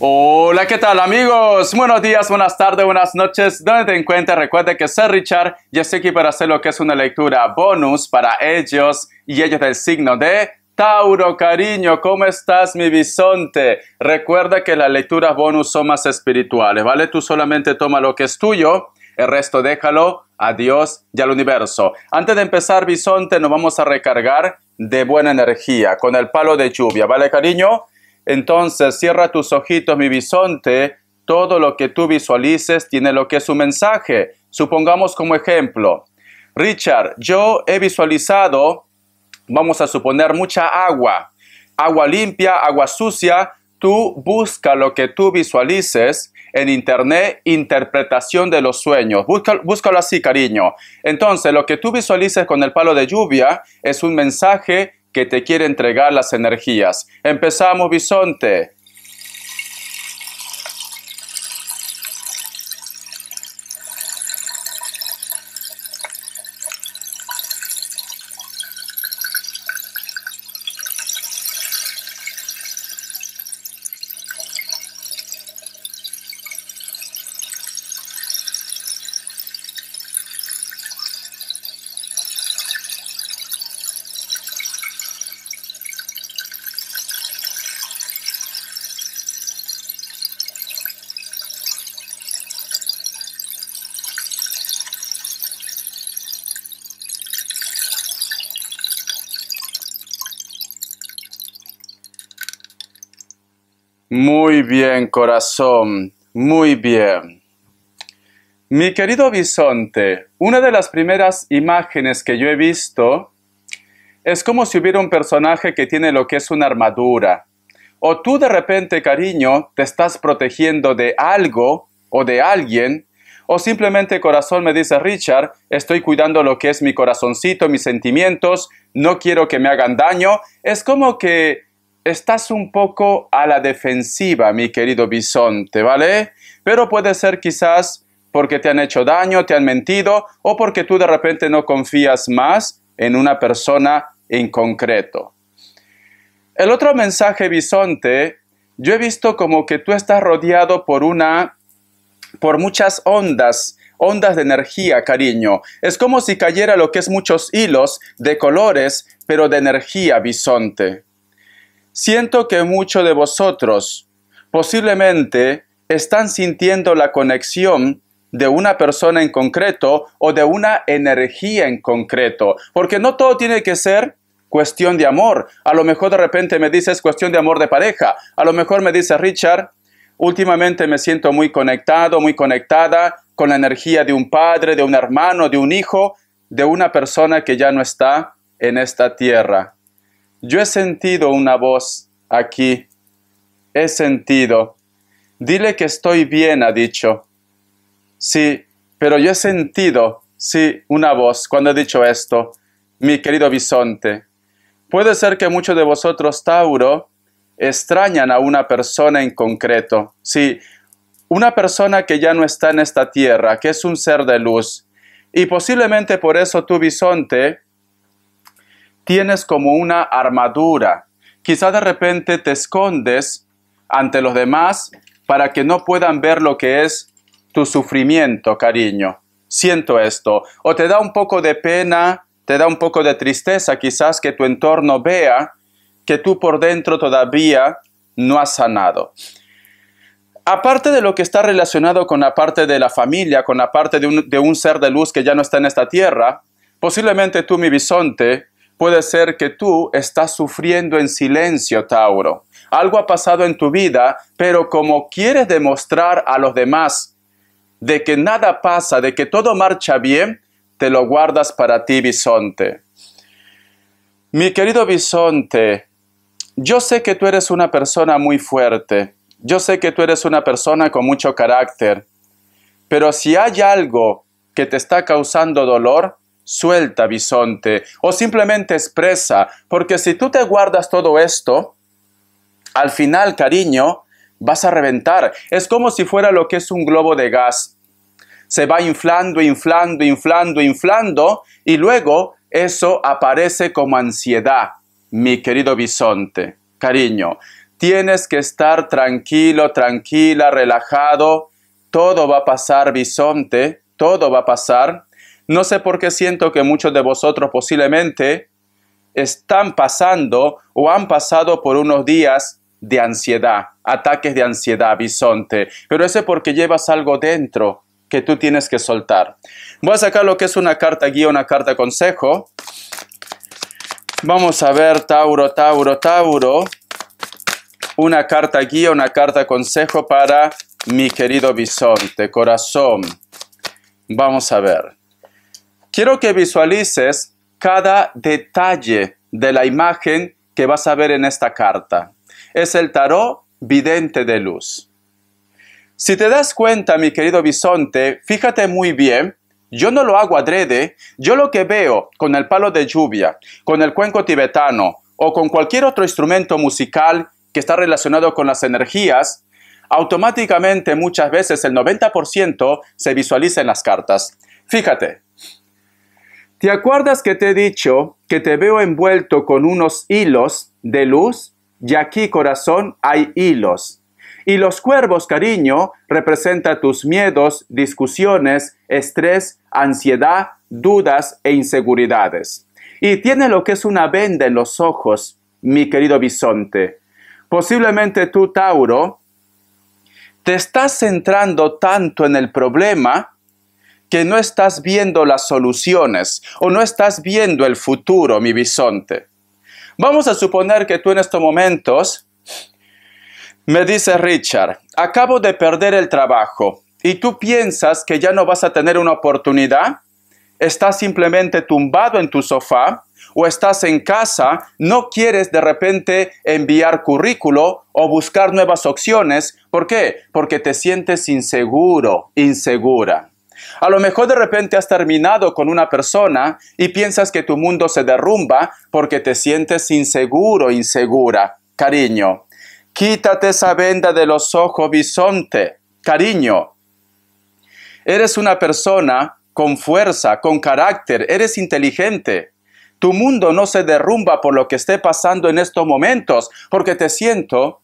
Hola, ¿qué tal amigos? Buenos días, buenas tardes, buenas noches. Donde te encuentres, recuerde que ser Richard y estoy aquí para hacer lo que es una lectura bonus para ellos y ellos del signo de Tauro, cariño, ¿cómo estás, mi bisonte? Recuerda que las lecturas bonus son más espirituales, ¿vale? Tú solamente toma lo que es tuyo, el resto déjalo a Dios y al universo. Antes de empezar, bisonte, nos vamos a recargar de buena energía con el palo de lluvia, ¿vale, cariño? Entonces cierra tus ojitos, mi bisonte. Todo lo que tú visualices tiene lo que es su mensaje. Supongamos como ejemplo, Richard, yo he visualizado, vamos a suponer, mucha agua. Agua limpia, agua sucia. Tú busca lo que tú visualices en internet, interpretación de los sueños. Búscalo, búscalo así, cariño. Entonces, lo que tú visualices con el palo de lluvia es un mensaje que te quiere entregar las energías. Empezamos, Bisonte. Muy bien, corazón, muy bien. Mi querido bisonte, una de las primeras imágenes que yo he visto es como si hubiera un personaje que tiene lo que es una armadura. O tú de repente, cariño, te estás protegiendo de algo o de alguien, o simplemente corazón me dice Richard, estoy cuidando lo que es mi corazoncito, mis sentimientos, no quiero que me hagan daño. Es como que estás un poco a la defensiva, mi querido bisonte, ¿vale? Pero puede ser quizás porque te han hecho daño, te han mentido o porque tú de repente no confías más en una persona en concreto. El otro mensaje bisonte, yo he visto como que tú estás rodeado por una por muchas ondas, ondas de energía, cariño. Es como si cayera lo que es muchos hilos de colores, pero de energía bisonte. Siento que muchos de vosotros posiblemente están sintiendo la conexión de una persona en concreto o de una energía en concreto, porque no todo tiene que ser cuestión de amor. A lo mejor de repente me dices cuestión de amor de pareja, a lo mejor me dice Richard, últimamente me siento muy conectado, muy conectada con la energía de un padre, de un hermano, de un hijo, de una persona que ya no está en esta tierra. Yo he sentido una voz aquí. He sentido. Dile que estoy bien, ha dicho. Sí, pero yo he sentido, sí, una voz cuando he dicho esto, mi querido bisonte. Puede ser que muchos de vosotros, Tauro, extrañan a una persona en concreto. Sí, una persona que ya no está en esta tierra, que es un ser de luz. Y posiblemente por eso tú, bisonte, tienes como una armadura. Quizá de repente te escondes ante los demás para que no puedan ver lo que es tu sufrimiento, cariño. Siento esto. O te da un poco de pena, te da un poco de tristeza quizás que tu entorno vea que tú por dentro todavía no has sanado. Aparte de lo que está relacionado con la parte de la familia, con la parte de un, de un ser de luz que ya no está en esta tierra, posiblemente tú, mi bisonte, Puede ser que tú estás sufriendo en silencio, Tauro. Algo ha pasado en tu vida, pero como quieres demostrar a los demás de que nada pasa, de que todo marcha bien, te lo guardas para ti, bisonte. Mi querido bisonte, yo sé que tú eres una persona muy fuerte, yo sé que tú eres una persona con mucho carácter, pero si hay algo que te está causando dolor, suelta, bisonte, o simplemente expresa, porque si tú te guardas todo esto, al final, cariño, vas a reventar. Es como si fuera lo que es un globo de gas. Se va inflando, inflando, inflando, inflando, y luego eso aparece como ansiedad, mi querido bisonte, cariño. Tienes que estar tranquilo, tranquila, relajado. Todo va a pasar, bisonte, todo va a pasar. No sé por qué siento que muchos de vosotros posiblemente están pasando o han pasado por unos días de ansiedad, ataques de ansiedad, bisonte, pero es porque llevas algo dentro que tú tienes que soltar. Voy a sacar lo que es una carta guía, una carta consejo. Vamos a ver, Tauro, Tauro, Tauro. Una carta guía, una carta consejo para mi querido bisonte, corazón. Vamos a ver. Quiero que visualices cada detalle de la imagen que vas a ver en esta carta. Es el tarot vidente de luz. Si te das cuenta, mi querido bisonte, fíjate muy bien, yo no lo hago adrede, yo lo que veo con el palo de lluvia, con el cuenco tibetano o con cualquier otro instrumento musical que está relacionado con las energías, automáticamente muchas veces el 90% se visualiza en las cartas. Fíjate, ¿Te acuerdas que te he dicho que te veo envuelto con unos hilos de luz? Y aquí, corazón, hay hilos. Y los cuervos, cariño, representan tus miedos, discusiones, estrés, ansiedad, dudas e inseguridades. Y tiene lo que es una venda en los ojos, mi querido bisonte. Posiblemente tú, Tauro, te estás centrando tanto en el problema que no estás viendo las soluciones o no estás viendo el futuro, mi bisonte. Vamos a suponer que tú en estos momentos me dice Richard, acabo de perder el trabajo y tú piensas que ya no vas a tener una oportunidad, estás simplemente tumbado en tu sofá o estás en casa, no quieres de repente enviar currículo o buscar nuevas opciones. ¿Por qué? Porque te sientes inseguro, insegura. A lo mejor de repente has terminado con una persona y piensas que tu mundo se derrumba porque te sientes inseguro, insegura. Cariño, quítate esa venda de los ojos, bisonte. Cariño, eres una persona con fuerza, con carácter, eres inteligente. Tu mundo no se derrumba por lo que esté pasando en estos momentos, porque te siento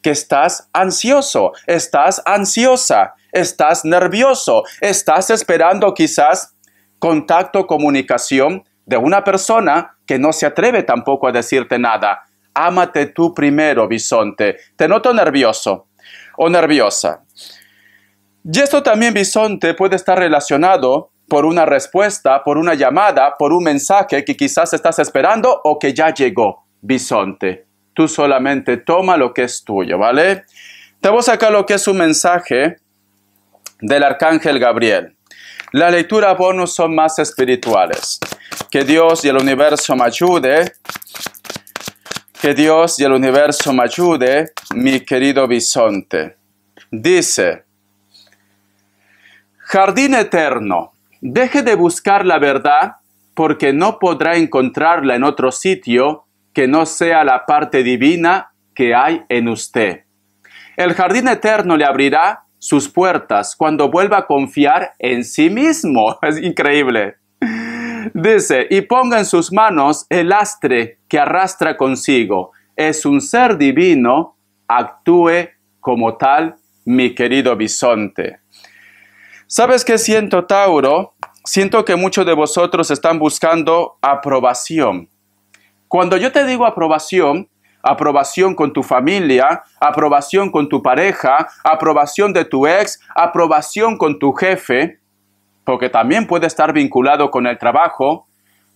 que estás ansioso, estás ansiosa estás nervioso, estás esperando quizás contacto, comunicación de una persona que no se atreve tampoco a decirte nada. Ámate tú primero, bisonte. Te noto nervioso o nerviosa. Y esto también, bisonte, puede estar relacionado por una respuesta, por una llamada, por un mensaje que quizás estás esperando o que ya llegó, bisonte. Tú solamente toma lo que es tuyo, ¿vale? Te voy a sacar lo que es un mensaje del arcángel Gabriel. La lectura bonus son más espirituales. Que Dios y el universo me ayude. Que Dios y el universo me ayude, mi querido bisonte. Dice, Jardín eterno, deje de buscar la verdad porque no podrá encontrarla en otro sitio que no sea la parte divina que hay en usted. El jardín eterno le abrirá sus puertas cuando vuelva a confiar en sí mismo. Es increíble. Dice, y ponga en sus manos el astre que arrastra consigo. Es un ser divino, actúe como tal, mi querido bisonte. ¿Sabes qué siento, Tauro? Siento que muchos de vosotros están buscando aprobación. Cuando yo te digo aprobación, aprobación con tu familia, aprobación con tu pareja, aprobación de tu ex, aprobación con tu jefe, porque también puede estar vinculado con el trabajo,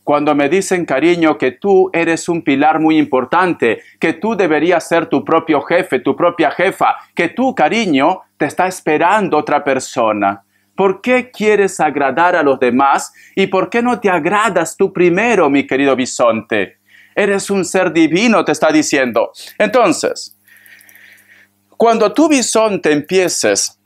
cuando me dicen, cariño, que tú eres un pilar muy importante, que tú deberías ser tu propio jefe, tu propia jefa, que tú, cariño, te está esperando otra persona. ¿Por qué quieres agradar a los demás y por qué no te agradas tú primero, mi querido bisonte? Eres un ser divino, te está diciendo. Entonces, cuando tu bisonte, empieces,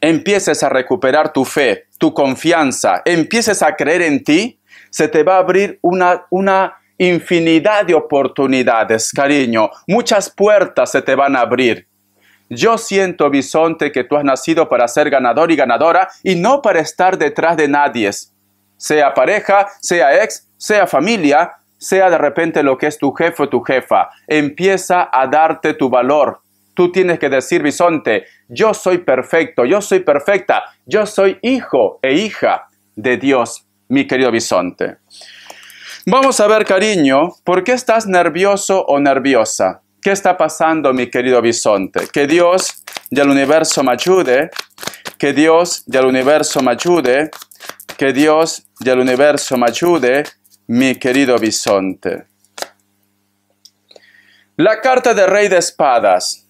empieces a recuperar tu fe, tu confianza, empieces a creer en ti, se te va a abrir una, una infinidad de oportunidades, cariño. Muchas puertas se te van a abrir. Yo siento, Bisonte, que tú has nacido para ser ganador y ganadora y no para estar detrás de nadie. Sea pareja, sea ex, sea familia, sea de repente lo que es tu jefe o tu jefa, empieza a darte tu valor. Tú tienes que decir, bisonte, yo soy perfecto, yo soy perfecta, yo soy hijo e hija de Dios, mi querido bisonte. Vamos a ver, cariño, ¿por qué estás nervioso o nerviosa? ¿Qué está pasando, mi querido bisonte? Que Dios del universo me ayude, que Dios del universo me ayude, que Dios del universo me ayude, mi querido bisonte. La carta de Rey de Espadas.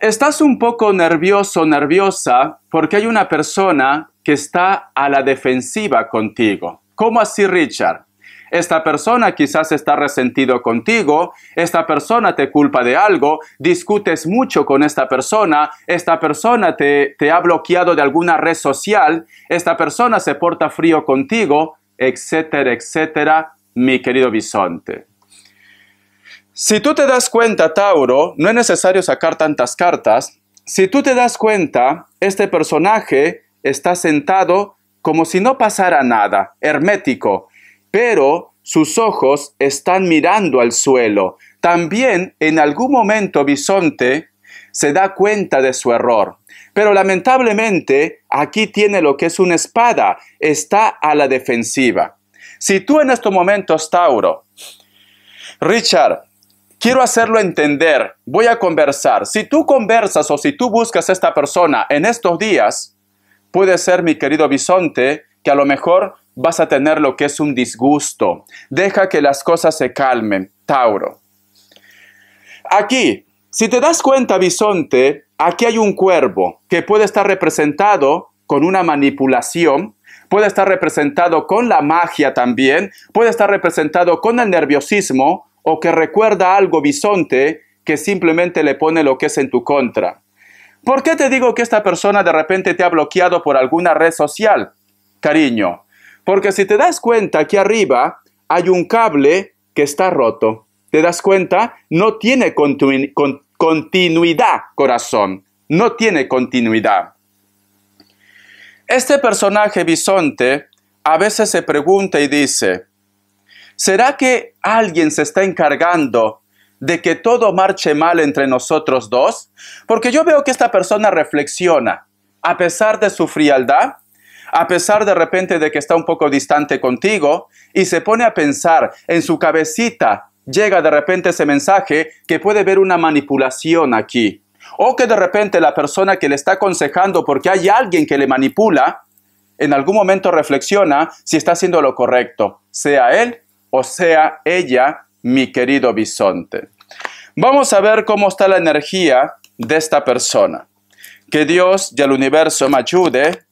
Estás un poco nervioso, nerviosa, porque hay una persona que está a la defensiva contigo. ¿Cómo así, Richard? Esta persona quizás está resentido contigo, esta persona te culpa de algo, discutes mucho con esta persona, esta persona te, te ha bloqueado de alguna red social, esta persona se porta frío contigo, etcétera, etcétera, mi querido bisonte. Si tú te das cuenta, Tauro, no es necesario sacar tantas cartas. Si tú te das cuenta, este personaje está sentado como si no pasara nada, hermético, pero sus ojos están mirando al suelo. También en algún momento Bisonte se da cuenta de su error. Pero lamentablemente aquí tiene lo que es una espada, está a la defensiva. Si tú en estos momentos, Tauro, Richard, quiero hacerlo entender, voy a conversar. Si tú conversas o si tú buscas a esta persona en estos días, puede ser mi querido bisonte que a lo mejor vas a tener lo que es un disgusto. Deja que las cosas se calmen, Tauro. Aquí, si te das cuenta, bisonte, aquí hay un cuervo que puede estar representado con una manipulación, puede estar representado con la magia también, puede estar representado con el nerviosismo o que recuerda algo bisonte que simplemente le pone lo que es en tu contra. ¿Por qué te digo que esta persona de repente te ha bloqueado por alguna red social? Cariño, porque si te das cuenta aquí arriba hay un cable que está roto. ¿Te das cuenta? No tiene continuidad continuidad, corazón. No tiene continuidad. Este personaje bisonte a veces se pregunta y dice, ¿será que alguien se está encargando de que todo marche mal entre nosotros dos? Porque yo veo que esta persona reflexiona, a pesar de su frialdad, a pesar de repente de que está un poco distante contigo, y se pone a pensar en su cabecita, llega de repente ese mensaje que puede ver una manipulación aquí. O que de repente la persona que le está aconsejando porque hay alguien que le manipula, en algún momento reflexiona si está haciendo lo correcto, sea él o sea ella, mi querido bisonte. Vamos a ver cómo está la energía de esta persona. Que Dios y el universo me ayude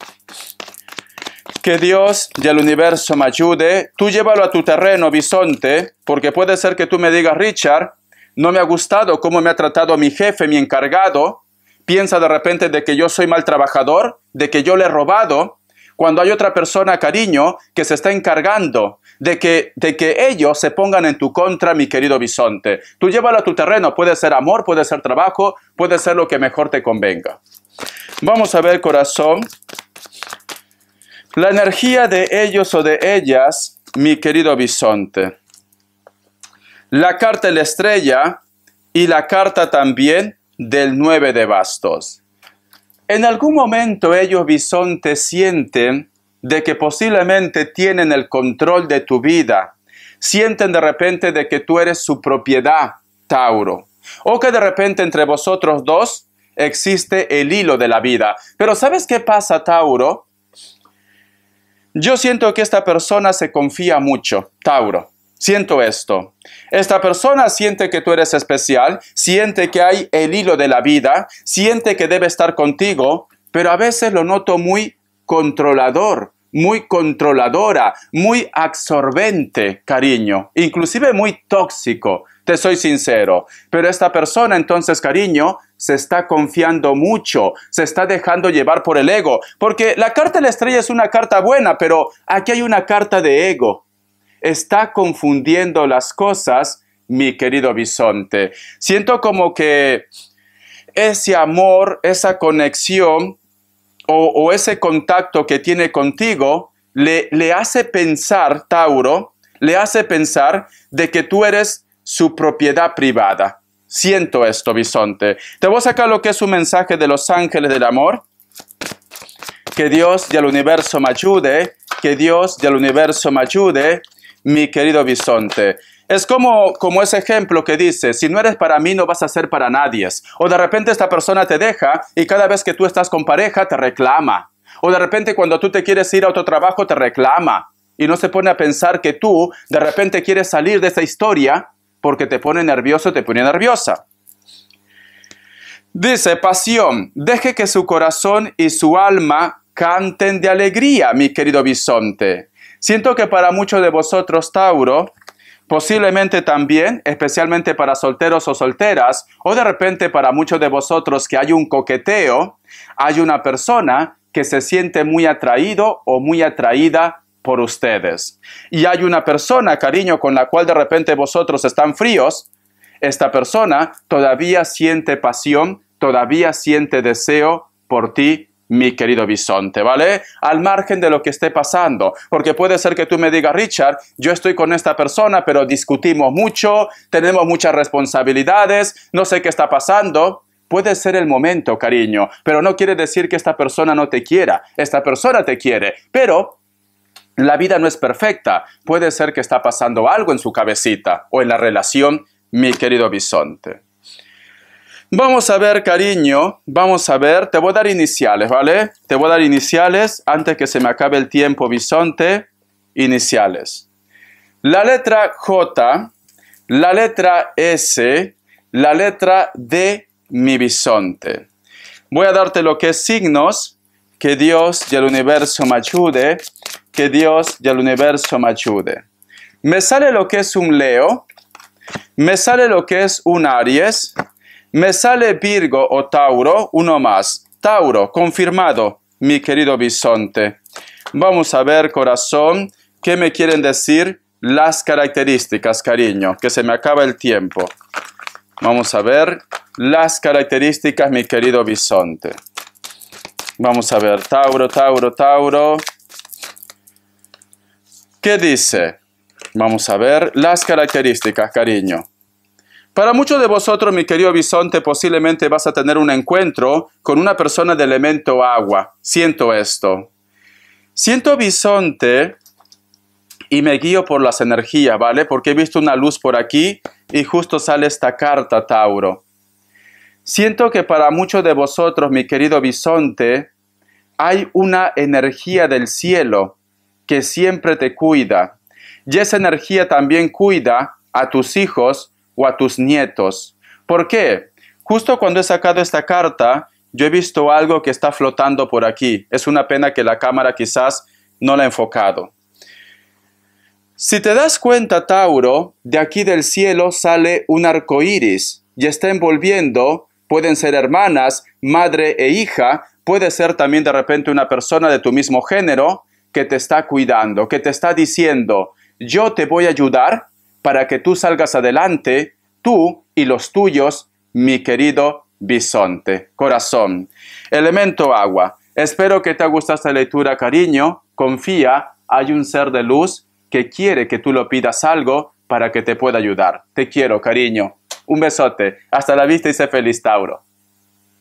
que Dios y el universo me ayude. Tú llévalo a tu terreno, bisonte, porque puede ser que tú me digas, Richard, no me ha gustado cómo me ha tratado mi jefe, mi encargado. Piensa de repente de que yo soy mal trabajador, de que yo le he robado, cuando hay otra persona, cariño, que se está encargando de que, de que ellos se pongan en tu contra, mi querido bisonte. Tú llévalo a tu terreno, puede ser amor, puede ser trabajo, puede ser lo que mejor te convenga. Vamos a ver, corazón, la energía de ellos o de ellas, mi querido bisonte. La carta de la estrella y la carta también del 9 de bastos. En algún momento ellos, bisonte, sienten de que posiblemente tienen el control de tu vida. Sienten de repente de que tú eres su propiedad, Tauro. O que de repente entre vosotros dos existe el hilo de la vida. Pero ¿sabes qué pasa, Tauro? Yo siento que esta persona se confía mucho, Tauro. Siento esto. Esta persona siente que tú eres especial, siente que hay el hilo de la vida, siente que debe estar contigo, pero a veces lo noto muy controlador, muy controladora, muy absorbente, cariño, inclusive muy tóxico, te soy sincero. Pero esta persona entonces, cariño, se está confiando mucho, se está dejando llevar por el ego, porque la carta de la estrella es una carta buena, pero aquí hay una carta de ego. Está confundiendo las cosas, mi querido bisonte. Siento como que ese amor, esa conexión o, ese contacto que tiene contigo le, le hace pensar, Tauro, le hace pensar de que tú eres su propiedad privada. Siento esto, bisonte. Te voy a sacar lo que es un mensaje de los ángeles del amor. Que Dios del universo me ayude, que Dios del universo me ayude, mi querido bisonte. Es como, como ese ejemplo que dice, si no eres para mí, no vas a ser para nadie. O de repente esta persona te deja y cada vez que tú estás con pareja te reclama. O de repente cuando tú te quieres ir a otro trabajo te reclama. Y no se pone a pensar que tú de repente quieres salir de esta historia porque te pone nervioso, te pone nerviosa. Dice, pasión, deje que su corazón y su alma canten de alegría, mi querido bisonte. Siento que para muchos de vosotros, Tauro, Posiblemente también, especialmente para solteros o solteras, o de repente para muchos de vosotros que hay un coqueteo, hay una persona que se siente muy atraído o muy atraída por ustedes. Y hay una persona, cariño, con la cual de repente vosotros están fríos, esta persona todavía siente pasión, todavía siente deseo por ti mi querido bisonte, ¿vale? Al margen de lo que esté pasando, porque puede ser que tú me digas, Richard, yo estoy con esta persona, pero discutimos mucho, tenemos muchas responsabilidades, no sé qué está pasando. Puede ser el momento, cariño, pero no quiere decir que esta persona no te quiera, esta persona te quiere, pero la vida no es perfecta, puede ser que está pasando algo en su cabecita o en la relación, mi querido bisonte. Vamos a ver, cariño, vamos a ver, te voy a dar iniciales, ¿vale? Te voy a dar iniciales antes que se me acabe el tiempo, bisonte, iniciales. La letra J, la letra S, la letra D, mi bisonte. Voy a darte lo que es signos, que Dios y el universo me ayude, que Dios y el universo me ayude. Me sale lo que es un Leo, me sale lo que es un Aries, me sale Virgo o Tauro, uno más. Tauro, confirmado, mi querido bisonte. Vamos a ver, corazón, qué me quieren decir las características, cariño, que se me acaba el tiempo. Vamos a ver las características, mi querido bisonte. Vamos a ver, Tauro, Tauro, Tauro. ¿Qué dice? Vamos a ver las características, cariño. Para muchos de vosotros, mi querido bisonte, posiblemente vas a tener un encuentro con una persona de elemento agua. Siento esto. Siento bisonte y me guío por las energías, ¿vale? Porque he visto una luz por aquí y justo sale esta carta, Tauro. Siento que para muchos de vosotros, mi querido bisonte, hay una energía del cielo que siempre te cuida. Y esa energía también cuida a tus hijos o a tus nietos. ¿Por qué? Justo cuando he sacado esta carta, yo he visto algo que está flotando por aquí. Es una pena que la cámara quizás no la ha enfocado. Si te das cuenta, Tauro, de aquí del cielo sale un arco iris y está envolviendo, pueden ser hermanas, madre e hija, puede ser también de repente una persona de tu mismo género que te está cuidando, que te está diciendo, yo te voy a ayudar, para que tú salgas adelante, tú y los tuyos, mi querido bisonte, corazón. Elemento agua. Espero que te ha gustado esta lectura, cariño. Confía, hay un ser de luz que quiere que tú lo pidas algo para que te pueda ayudar. Te quiero, cariño. Un besote. Hasta la vista y sé feliz, Tauro.